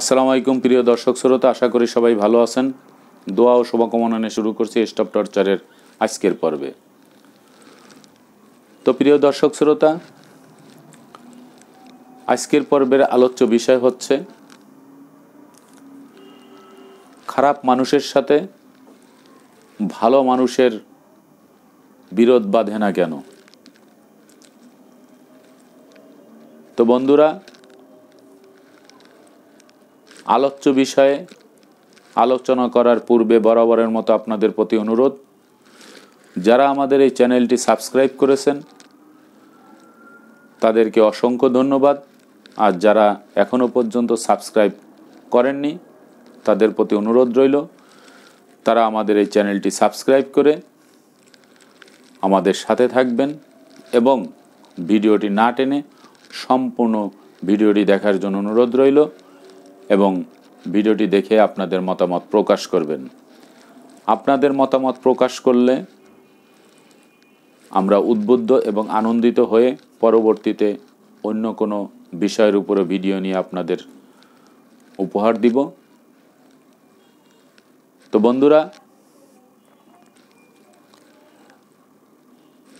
আসসালামু আলাইকুম প্রিয় দর্শক শ্রোতা আশা করি সবাই ভালো আছেন দোয়া ও শুভকামনা নিয়ে শুরু করছি স্টপ টর্চারের আজকের পর্বে তো প্রিয় দর্শক শ্রোতা আজকের পর্বের আলোচ্য বিষয় হচ্ছে খারাপ মানুষের সাথে ভালো মানুষের বিরোধ বাঁধে না কেন তো বন্ধুরা আলোচ্য বিষয়ে আলোচনা করার পূর্বে বরাবরের মতো আপনাদের প্রতি অনুরোধ যারা আমাদের এই চ্যানেলটি সাবস্ক্রাইব করেছেন তাদেরকে অসংখ্য ধন্যবাদ আর যারা এখনও পর্যন্ত সাবস্ক্রাইব করেননি তাদের প্রতি অনুরোধ রইল তারা আমাদের এই চ্যানেলটি সাবস্ক্রাইব করে আমাদের সাথে থাকবেন এবং ভিডিওটি না টেনে সম্পূর্ণ ভিডিওটি দেখার জন্য অনুরোধ রইল এবং ভিডিওটি দেখে আপনাদের মতামত প্রকাশ করবেন আপনাদের মতামত প্রকাশ করলে আমরা উদ্বুদ্ধ এবং আনন্দিত হয়ে পরবর্তীতে অন্য কোনো বিষয়ের উপরে ভিডিও নিয়ে আপনাদের উপহার দিব তো বন্ধুরা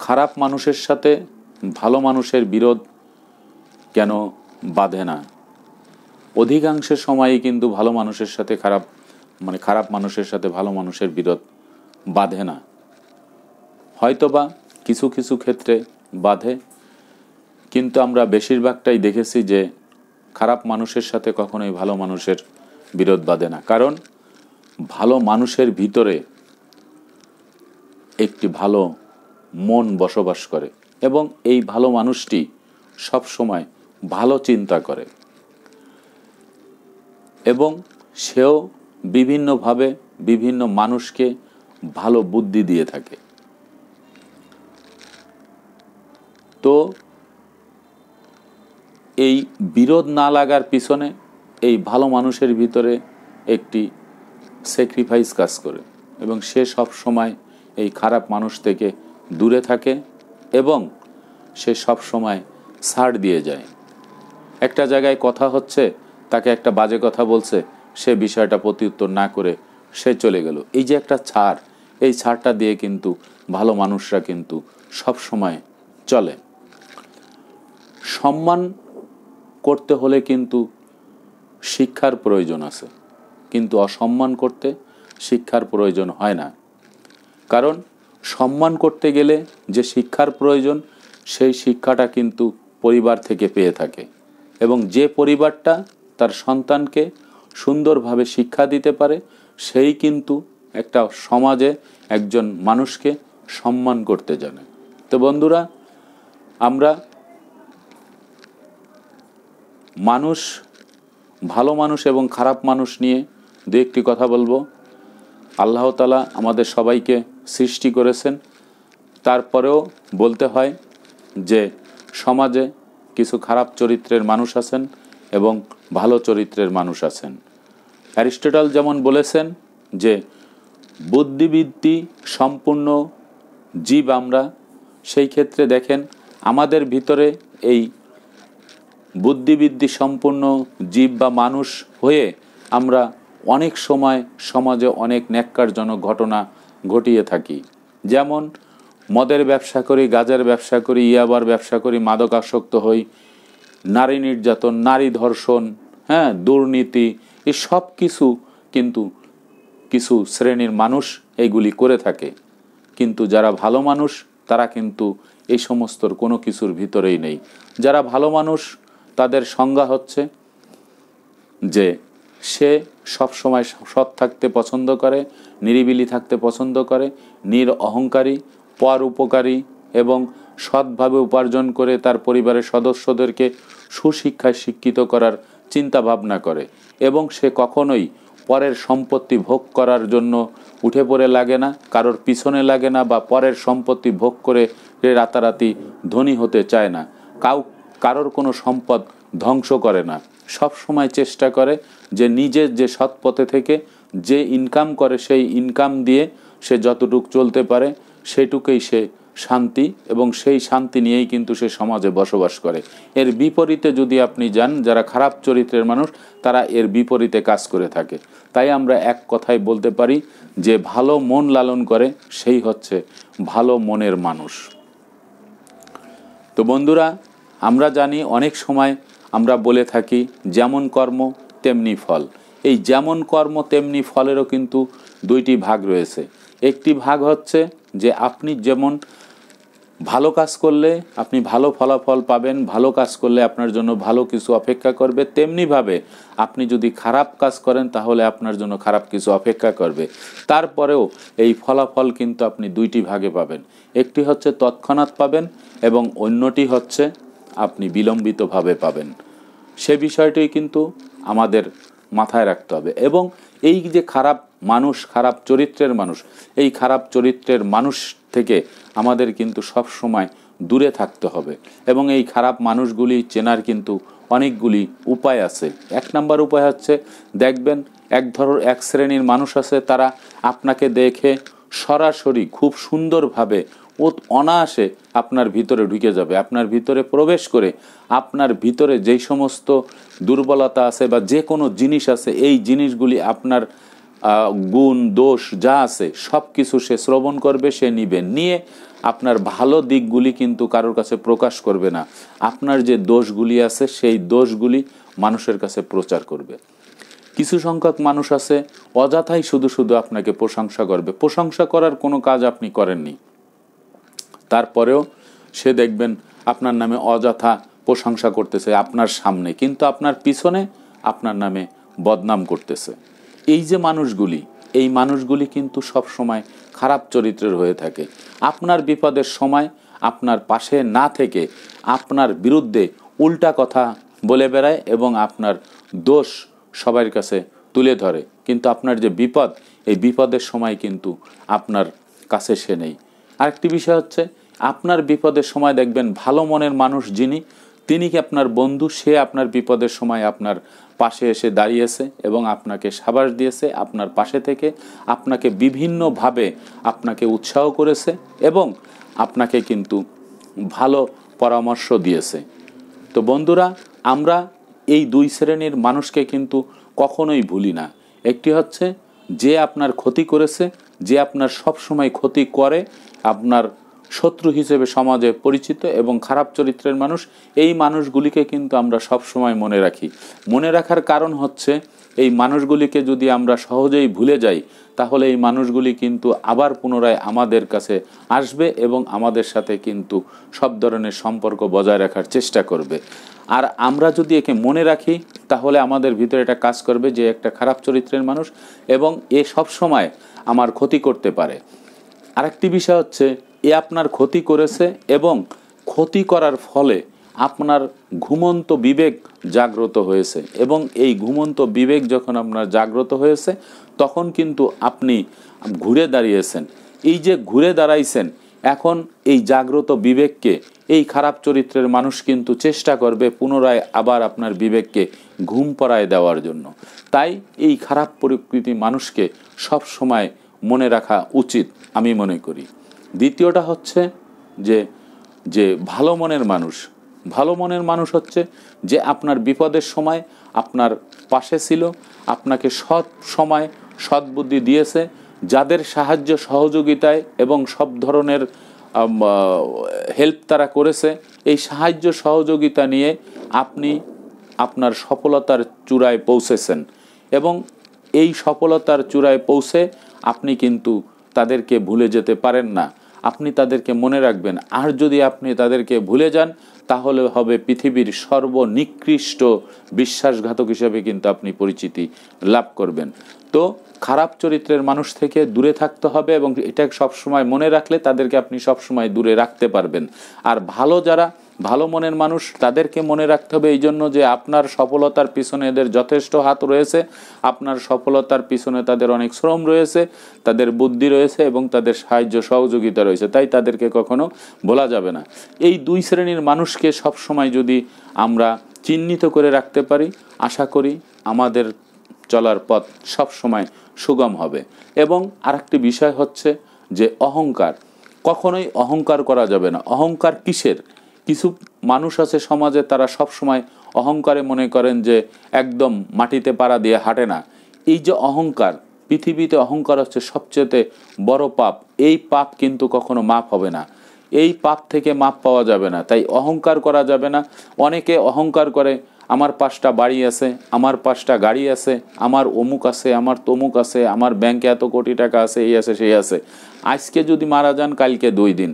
খারাপ মানুষের সাথে ভালো মানুষের বিরোধ কেন বাধে না অধিকাংশ সময়ই কিন্তু ভালো মানুষের সাথে খারাপ মানে খারাপ মানুষের সাথে ভালো মানুষের বিরোধ বাঁধে না হয়তোবা কিছু কিছু ক্ষেত্রে বাঁধে কিন্তু আমরা বেশিরভাগটাই দেখেছি যে খারাপ মানুষের সাথে কখনোই ভালো মানুষের বিরোধ বাঁধে না কারণ ভালো মানুষের ভিতরে একটি ভালো মন বসবাস করে এবং এই ভালো মানুষটি সব সময় ভালো চিন্তা করে এবং সেও বিভিন্নভাবে বিভিন্ন মানুষকে ভালো বুদ্ধি দিয়ে থাকে তো এই বিরোধ না লাগার পিছনে এই ভালো মানুষের ভিতরে একটি স্যাক্রিফাইস কাজ করে এবং সে সব সময় এই খারাপ মানুষ থেকে দূরে থাকে এবং সে সব সময় ছাড় দিয়ে যায় একটা জায়গায় কথা হচ্ছে তাকে একটা বাজে কথা বলছে সে বিষয়টা প্রতিউত্তর না করে সে চলে গেল এই যে একটা ছাড় এই ছাড়টা দিয়ে কিন্তু ভালো মানুষরা কিন্তু সব সময় চলে সম্মান করতে হলে কিন্তু শিক্ষার প্রয়োজন আছে কিন্তু অসম্মান করতে শিক্ষার প্রয়োজন হয় না কারণ সম্মান করতে গেলে যে শিক্ষার প্রয়োজন সেই শিক্ষাটা কিন্তু পরিবার থেকে পেয়ে থাকে এবং যে পরিবারটা তার সন্তানকে সুন্দরভাবে শিক্ষা দিতে পারে সেই কিন্তু একটা সমাজে একজন মানুষকে সম্মান করতে জানে তো বন্ধুরা আমরা মানুষ ভালো মানুষ এবং খারাপ মানুষ নিয়ে দু একটি কথা বলবো আল্লাহ তালা আমাদের সবাইকে সৃষ্টি করেছেন তারপরেও বলতে হয় যে সমাজে কিছু খারাপ চরিত্রের মানুষ আছেন এবং ভালো চরিত্রের মানুষ আছেন অ্যারিস্টটল যেমন বলেছেন যে বুদ্ধিবৃত্তি সম্পূর্ণ জীব আমরা সেই ক্ষেত্রে দেখেন আমাদের ভিতরে এই বুদ্ধিবৃদ্ধি সম্পূর্ণ জীব বা মানুষ হয়ে আমরা অনেক সময় সমাজে অনেক ন্যাক্কারজনক ঘটনা ঘটিয়ে থাকি যেমন মদের ব্যবসা করি গাজার ব্যবসা করি ইয়াবার ব্যবসা করি মাদকাসক্ত হই নারী নির্যাতন নারী ধর্ষণ হ্যাঁ দুর্নীতি এসব কিছু কিন্তু কিছু শ্রেণীর মানুষ এইগুলি করে থাকে কিন্তু যারা ভালো মানুষ তারা কিন্তু এই সমস্তর কোনো কিছুর ভিতরেই নেই যারা ভালো মানুষ তাদের সংজ্ঞা হচ্ছে যে সে সব সময় সৎ থাকতে পছন্দ করে নিরিবিলি থাকতে পছন্দ করে নির অহংকারী পর উপকারী এবং সৎভাবে উপার্জন করে তার পরিবারের সদস্যদেরকে সুশিক্ষায় শিক্ষিত করার চিন্তা ভাবনা করে এবং সে কখনোই পরের সম্পত্তি ভোগ করার জন্য উঠে পড়ে লাগে না কারোর পিছনে লাগে না বা পরের সম্পত্তি ভোগ করে রাতারাতি ধনী হতে চায় না কাউ কারোর কোনো সম্পদ ধ্বংস করে না সব সময় চেষ্টা করে যে নিজের যে সৎ পথে থেকে যে ইনকাম করে সেই ইনকাম দিয়ে সে যতটুক চলতে পারে সেটুকুই সে শান্তি এবং সেই শান্তি নিয়েই কিন্তু সে সমাজে বসবাস করে এর বিপরীতে যদি আপনি যান যারা খারাপ চরিত্রের মানুষ তারা এর বিপরীতে কাজ করে থাকে তাই আমরা এক কথায় বলতে পারি যে ভালো মন লালন করে সেই হচ্ছে ভালো মনের মানুষ তো বন্ধুরা আমরা জানি অনেক সময় আমরা বলে থাকি যেমন কর্ম তেমনি ফল এই যেমন কর্ম তেমনি ফলেরও কিন্তু দুইটি ভাগ রয়েছে একটি ভাগ হচ্ছে যে আপনি যেমন ভালো কাজ করলে আপনি ভালো ফলাফল পাবেন ভালো কাজ করলে আপনার জন্য ভালো কিছু অপেক্ষা করবে তেমনিভাবে আপনি যদি খারাপ কাজ করেন তাহলে আপনার জন্য খারাপ কিছু অপেক্ষা করবে তারপরেও এই ফলাফল কিন্তু আপনি দুইটি ভাগে পাবেন একটি হচ্ছে তৎক্ষণাৎ পাবেন এবং অন্যটি হচ্ছে আপনি বিলম্বিতভাবে পাবেন সে বিষয়টি কিন্তু আমাদের মাথায় রাখতে হবে এবং এই যে খারাপ মানুষ খারাপ চরিত্রের মানুষ এই খারাপ চরিত্রের মানুষ থেকে আমাদের কিন্তু সব সময় দূরে থাকতে হবে এবং এই খারাপ মানুষগুলি চেনার কিন্তু অনেকগুলি উপায় আছে এক নাম্বার উপায় হচ্ছে দেখবেন এক ধর এক শ্রেণীর মানুষ আছে তারা আপনাকে দেখে সরাসরি খুব সুন্দরভাবে ও অনায়াসে আপনার ভিতরে ঢুকে যাবে আপনার ভিতরে প্রবেশ করে আপনার ভিতরে যেই সমস্ত দুর্বলতা আছে বা যে কোনো জিনিস আছে এই জিনিসগুলি আপনার গুণ দোষ যা আছে সব কিছু সে শ্রবণ করবে সে নিবে নিয়ে আপনার ভালো দিকগুলি কিন্তু কারোর কাছে প্রকাশ করবে না আপনার যে দোষগুলি আছে সেই দোষগুলি মানুষের কাছে প্রচার করবে কিছু সংখ্যক মানুষ আছে অযথাই শুধু শুধু আপনাকে প্রশংসা করবে প্রশংসা করার কোনো কাজ আপনি করেননি তারপরেও সে দেখবেন আপনার নামে অযথা প্রশংসা করতেছে আপনার সামনে কিন্তু আপনার পিছনে আপনার নামে বদনাম করতেছে এই যে মানুষগুলি এই মানুষগুলি কিন্তু সব সময় খারাপ চরিত্রের হয়ে থাকে আপনার বিপদের সময় আপনার পাশে না থেকে আপনার বিরুদ্ধে উল্টা কথা বলে বেড়ায় এবং আপনার দোষ সবার কাছে তুলে ধরে কিন্তু আপনার যে বিপদ এই বিপদের সময় কিন্তু আপনার কাছে সে নেই আরেকটি বিষয় হচ্ছে আপনার বিপদের সময় দেখবেন ভালো মনের মানুষ যিনি তিনি কি আপনার বন্ধু সে আপনার বিপদের সময় আপনার পাশে এসে দাঁড়িয়েছে এবং আপনাকে সাবাস দিয়েছে আপনার পাশে থেকে আপনাকে বিভিন্নভাবে আপনাকে উৎসাহ করেছে এবং আপনাকে কিন্তু ভালো পরামর্শ দিয়েছে তো বন্ধুরা আমরা এই দুই শ্রেণীর মানুষকে কিন্তু কখনোই ভুলি না একটি হচ্ছে যে আপনার ক্ষতি করেছে যে আপনার সবসময় ক্ষতি করে আপনার শত্রু হিসেবে সমাজে পরিচিত এবং খারাপ চরিত্রের মানুষ এই মানুষগুলিকে কিন্তু আমরা সব সময় মনে রাখি মনে রাখার কারণ হচ্ছে এই মানুষগুলিকে যদি আমরা সহজেই ভুলে যাই তাহলে এই মানুষগুলি কিন্তু আবার পুনরায় আমাদের কাছে আসবে এবং আমাদের সাথে কিন্তু সব ধরনের সম্পর্ক বজায় রাখার চেষ্টা করবে আর আমরা যদি একে মনে রাখি তাহলে আমাদের ভিতরে এটা কাজ করবে যে একটা খারাপ চরিত্রের মানুষ এবং এ সব সময় আমার ক্ষতি করতে পারে আরেকটি বিষয় হচ্ছে এ আপনার ক্ষতি করেছে এবং ক্ষতি করার ফলে আপনার ঘুমন্ত বিবেক জাগ্রত হয়েছে এবং এই ঘুমন্ত বিবেক যখন আপনার জাগ্রত হয়েছে তখন কিন্তু আপনি ঘুরে দাঁড়িয়েছেন এই যে ঘুরে দাঁড়াইছেন এখন এই জাগ্রত বিবেককে এই খারাপ চরিত্রের মানুষ কিন্তু চেষ্টা করবে পুনরায় আবার আপনার বিবেককে ঘুম পড়ায় দেওয়ার জন্য তাই এই খারাপ প্রকৃতি মানুষকে সব সময় মনে রাখা উচিত আমি মনে করি দ্বিতীয়টা হচ্ছে যে যে ভালো মনের মানুষ ভালো মনের মানুষ হচ্ছে যে আপনার বিপদের সময় আপনার পাশে ছিল আপনাকে সৎ সময় সদ্বুদ্ধি দিয়েছে যাদের সাহায্য সহযোগিতায় এবং সব ধরনের হেল্প তারা করেছে এই সাহায্য সহযোগিতা নিয়ে আপনি আপনার সফলতার চূড়ায় পৌঁছেছেন এবং এই সফলতার চূড়ায় পৌঁছে আপনি কিন্তু তাদেরকে ভুলে যেতে পারেন না আপনি তাদেরকে মনে রাখবেন আর যদি আপনি তাদেরকে ভুলে যান তাহলে হবে পৃথিবীর সর্বনিকৃষ্ট বিশ্বাসঘাতক হিসেবে কিন্তু আপনি পরিচিতি লাভ করবেন তো খারাপ চরিত্রের মানুষ থেকে দূরে থাকতে হবে এবং এটা সবসময় মনে রাখলে তাদেরকে আপনি সবসময় দূরে রাখতে পারবেন আর ভালো যারা ভালো মনের মানুষ তাদেরকে মনে রাখতে হবে এই জন্য যে আপনার সফলতার পিছনে এদের যথেষ্ট হাত রয়েছে আপনার সফলতার পিছনে তাদের অনেক শ্রম রয়েছে তাদের বুদ্ধি রয়েছে এবং তাদের সাহায্য সহযোগিতা রয়েছে তাই তাদেরকে কখনো বলা যাবে না এই দুই শ্রেণীর মানুষকে সবসময় যদি আমরা চিহ্নিত করে রাখতে পারি আশা করি আমাদের চলার পথ সবসময় সুগম হবে এবং আরেকটি বিষয় হচ্ছে যে অহংকার কখনোই অহংকার করা যাবে না অহংকার কিসের কিছু মানুষ আছে সমাজে তারা সবসময় অহংকারে মনে করেন যে একদম মাটিতে পাড়া দিয়ে হাঁটে না এই যে অহংকার পৃথিবীতে অহংকার হচ্ছে সবচেয়ে বড় পাপ এই পাপ কিন্তু কখনো মাপ হবে না এই পাপ থেকে মাপ পাওয়া যাবে না তাই অহংকার করা যাবে না অনেকে অহংকার করে আমার পাঁচটা বাড়ি আছে আমার পাঁচটা গাড়ি আছে আমার অমুক আছে আমার তমুক আছে আমার ব্যাংকে এত কোটি টাকা আছে এই আছে সেই আছে আজকে যদি মারা যান কালকে দুই দিন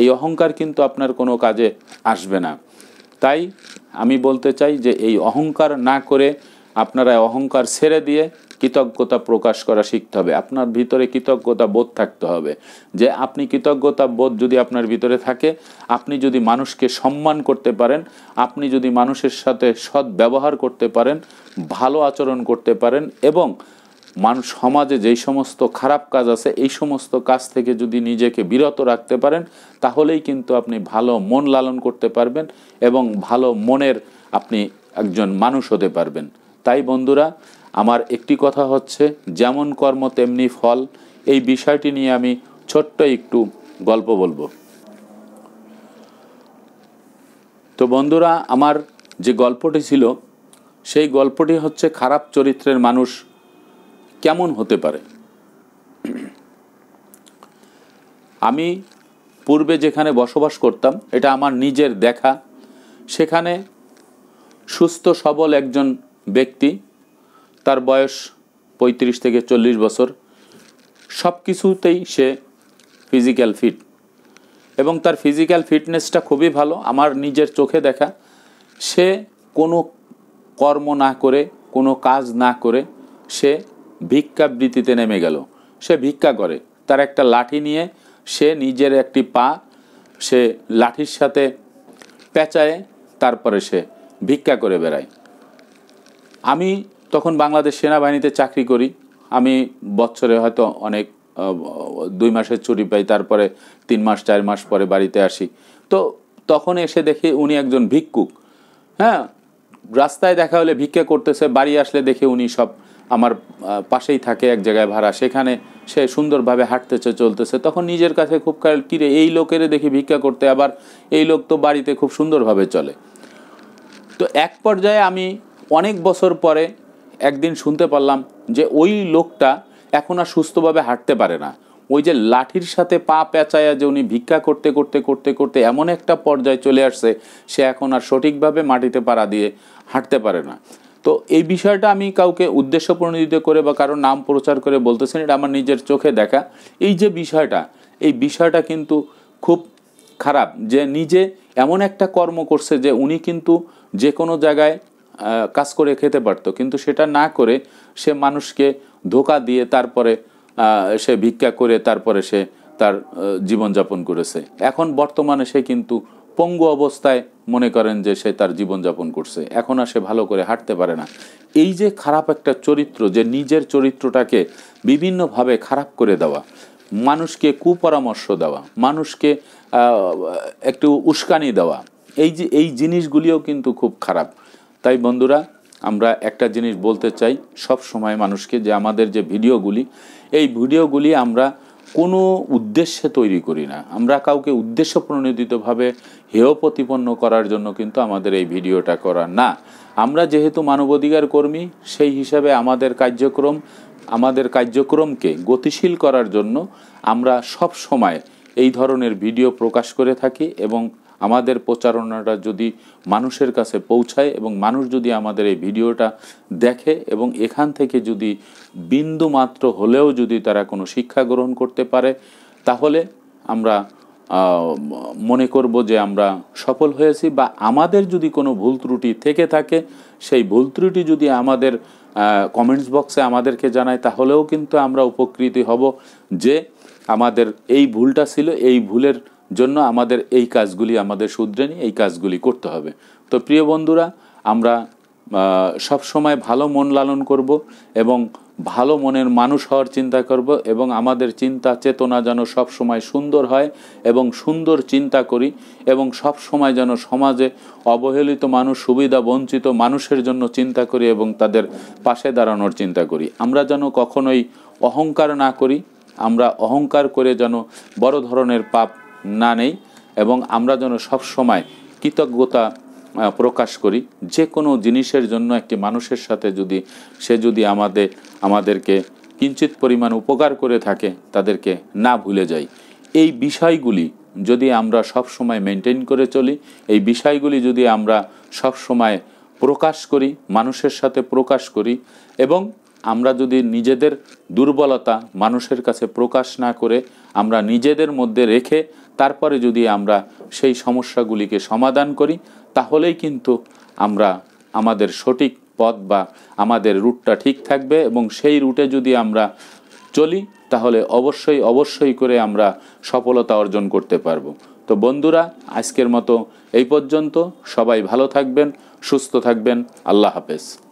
এই অহংকার কিন্তু আপনার কোনো কাজে আসবে না তাই আমি বলতে চাই যে এই অহংকার না করে আপনারা অহংকার ছেড়ে দিয়ে কৃতজ্ঞতা প্রকাশ করা শিখতে হবে আপনার ভিতরে কৃতজ্ঞতা বোধ থাকতে হবে যে আপনি কৃতজ্ঞতা বোধ যদি আপনার ভিতরে থাকে আপনি যদি মানুষকে সম্মান করতে পারেন আপনি যদি মানুষের সাথে সৎ ব্যবহার করতে পারেন ভালো আচরণ করতে পারেন এবং মানুষ সমাজে যেই সমস্ত খারাপ কাজ আছে এই সমস্ত কাজ থেকে যদি নিজেকে বিরত রাখতে পারেন তাহলেই কিন্তু আপনি ভালো মন লালন করতে পারবেন এবং ভালো মনের আপনি একজন মানুষ হতে পারবেন তাই বন্ধুরা আমার একটি কথা হচ্ছে যেমন কর্ম তেমনি ফল এই বিষয়টি নিয়ে আমি ছোট্ট একটু গল্প বলবো তো বন্ধুরা আমার যে গল্পটি ছিল সেই গল্পটি হচ্ছে খারাপ চরিত্রের মানুষ কেমন হতে পারে আমি পূর্বে যেখানে বসবাস করতাম এটা আমার নিজের দেখা সেখানে সুস্থ সবল একজন ব্যক্তি তার বয়স ৩৫ থেকে চল্লিশ বছর সব কিছুতেই সে ফিজিক্যাল ফিট এবং তার ফিজিক্যাল ফিটনেসটা খুবই ভালো আমার নিজের চোখে দেখা সে কোনো কর্ম না করে কোনো কাজ না করে সে ভিক্ষাবৃত্তিতে নেমে গেল সে ভিক্ষা করে তার একটা লাঠি নিয়ে সে নিজের একটি পা সে লাঠির সাথে পেঁচায় তারপরে সে ভিক্ষা করে বেড়ায় আমি তখন বাংলাদেশ সেনাবাহিনীতে চাকরি করি আমি বছরে হয়তো অনেক দুই মাসের ছুটি পাই তারপরে তিন মাস চার মাস পরে বাড়িতে আসি তো তখন এসে দেখি উনি একজন ভিক্ষুক হ্যাঁ রাস্তায় দেখা হলে ভিক্ষে করতেছে বাড়ি আসলে দেখে উনি সব আমার পাশেই থাকে এক জায়গায় ভাড়া সেখানে সে সুন্দরভাবে হাঁটতেছে চলতেছে তখন নিজের কাছে খুব কাল কিরে এই লোকের দেখি ভিক্ষা করতে আবার এই লোক তো বাড়িতে খুব সুন্দরভাবে চলে তো এক পর্যায়ে আমি অনেক বছর পরে একদিন শুনতে পারলাম যে ওই লোকটা এখন আর সুস্থভাবে হাঁটতে পারে না ওই যে লাঠির সাথে পা পেঁচায়া যে উনি ভিক্ষা করতে করতে করতে করতে এমন একটা পর্যায়ে চলে আসছে সে এখন আর সঠিকভাবে মাটিতে পাড়া দিয়ে হাঁটতে পারে না তো এই বিষয়টা আমি কাউকে উদ্দেশ্য প্রণোদিত করে বা কারোর নাম প্রচার করে বলতেছি এটা আমার নিজের চোখে দেখা এই যে বিষয়টা এই বিষয়টা কিন্তু খুব খারাপ যে নিজে এমন একটা কর্ম করছে যে উনি কিন্তু যে কোনো জায়গায় কাজ করে খেতে পারতো কিন্তু সেটা না করে সে মানুষকে ধোকা দিয়ে তারপরে সে ভিক্ষা করে তারপরে সে তার জীবনযাপন করেছে এখন বর্তমানে সে কিন্তু পঙ্গু অবস্থায় মনে করেন যে সে তার জীবনযাপন করছে এখন আর সে ভালো করে হাঁটতে পারে না এই যে খারাপ একটা চরিত্র যে নিজের চরিত্রটাকে বিভিন্নভাবে খারাপ করে দেওয়া মানুষকে কুপরামর্শ দেওয়া মানুষকে একটু উস্কানি দেওয়া এই যে এই জিনিসগুলিও কিন্তু খুব খারাপ তাই বন্ধুরা আমরা একটা জিনিস বলতে চাই সব সময় মানুষকে যে আমাদের যে ভিডিওগুলি এই ভিডিওগুলি আমরা কোনো উদ্দেশ্যে তৈরি করি না আমরা কাউকে উদ্দেশ্য প্রণোদিতভাবে হেয় প্রতিপন্ন করার জন্য কিন্তু আমাদের এই ভিডিওটা করা না আমরা যেহেতু মানবাধিকার কর্মী সেই হিসাবে আমাদের কার্যক্রম আমাদের কার্যক্রমকে গতিশীল করার জন্য আমরা সব সময় এই ধরনের ভিডিও প্রকাশ করে থাকি এবং আমাদের প্রচারণাটা যদি মানুষের কাছে পৌঁছায় এবং মানুষ যদি আমাদের এই ভিডিওটা দেখে এবং এখান থেকে যদি বিন্দু মাত্র হলেও যদি তারা কোনো শিক্ষা গ্রহণ করতে পারে তাহলে আমরা মনে করব যে আমরা সফল হয়েছি বা আমাদের যদি কোনো ভুল ত্রুটি থেকে থাকে সেই ভুল ত্রুটি যদি আমাদের কমেন্টস বক্সে আমাদেরকে জানায় তাহলেও কিন্তু আমরা উপকৃত হব যে আমাদের এই ভুলটা ছিল এই ভুলের জন্য আমাদের এই কাজগুলি আমাদের শুধরে নিয়ে এই কাজগুলি করতে হবে তো প্রিয় বন্ধুরা আমরা সব সময় ভালো মন লালন করব এবং ভালো মনের মানুষ হওয়ার চিন্তা করব এবং আমাদের চিন্তা চেতনা যেন সব সময় সুন্দর হয় এবং সুন্দর চিন্তা করি এবং সব সময় যেন সমাজে অবহেলিত মানুষ সুবিধা বঞ্চিত মানুষের জন্য চিন্তা করি এবং তাদের পাশে দাঁড়ানোর চিন্তা করি আমরা যেন কখনোই অহংকার না করি আমরা অহংকার করে যেন বড় ধরনের পাপ না নেই এবং আমরা যেন সব সময় কৃতজ্ঞতা প্রকাশ করি যে কোনো জিনিসের জন্য একটি মানুষের সাথে যদি সে যদি আমাদের আমাদেরকে কিঞ্চিত পরিমাণ উপকার করে থাকে তাদেরকে না ভুলে যাই এই বিষয়গুলি যদি আমরা সব সময় মেনটেন করে চলি এই বিষয়গুলি যদি আমরা সব সময় প্রকাশ করি মানুষের সাথে প্রকাশ করি এবং আমরা যদি নিজেদের দুর্বলতা মানুষের কাছে প্রকাশ না করে আমরা নিজেদের মধ্যে রেখে তারপরে যদি আমরা সেই সমস্যাগুলিকে সমাধান করি তাহলেই কিন্তু আমরা আমাদের সঠিক পথ বা আমাদের রুটটা ঠিক থাকবে এবং সেই রুটে যদি আমরা চলি তাহলে অবশ্যই অবশ্যই করে আমরা সফলতা অর্জন করতে পারবো তো বন্ধুরা আজকের মতো এই পর্যন্ত সবাই ভালো থাকবেন সুস্থ থাকবেন আল্লাহ হাফেজ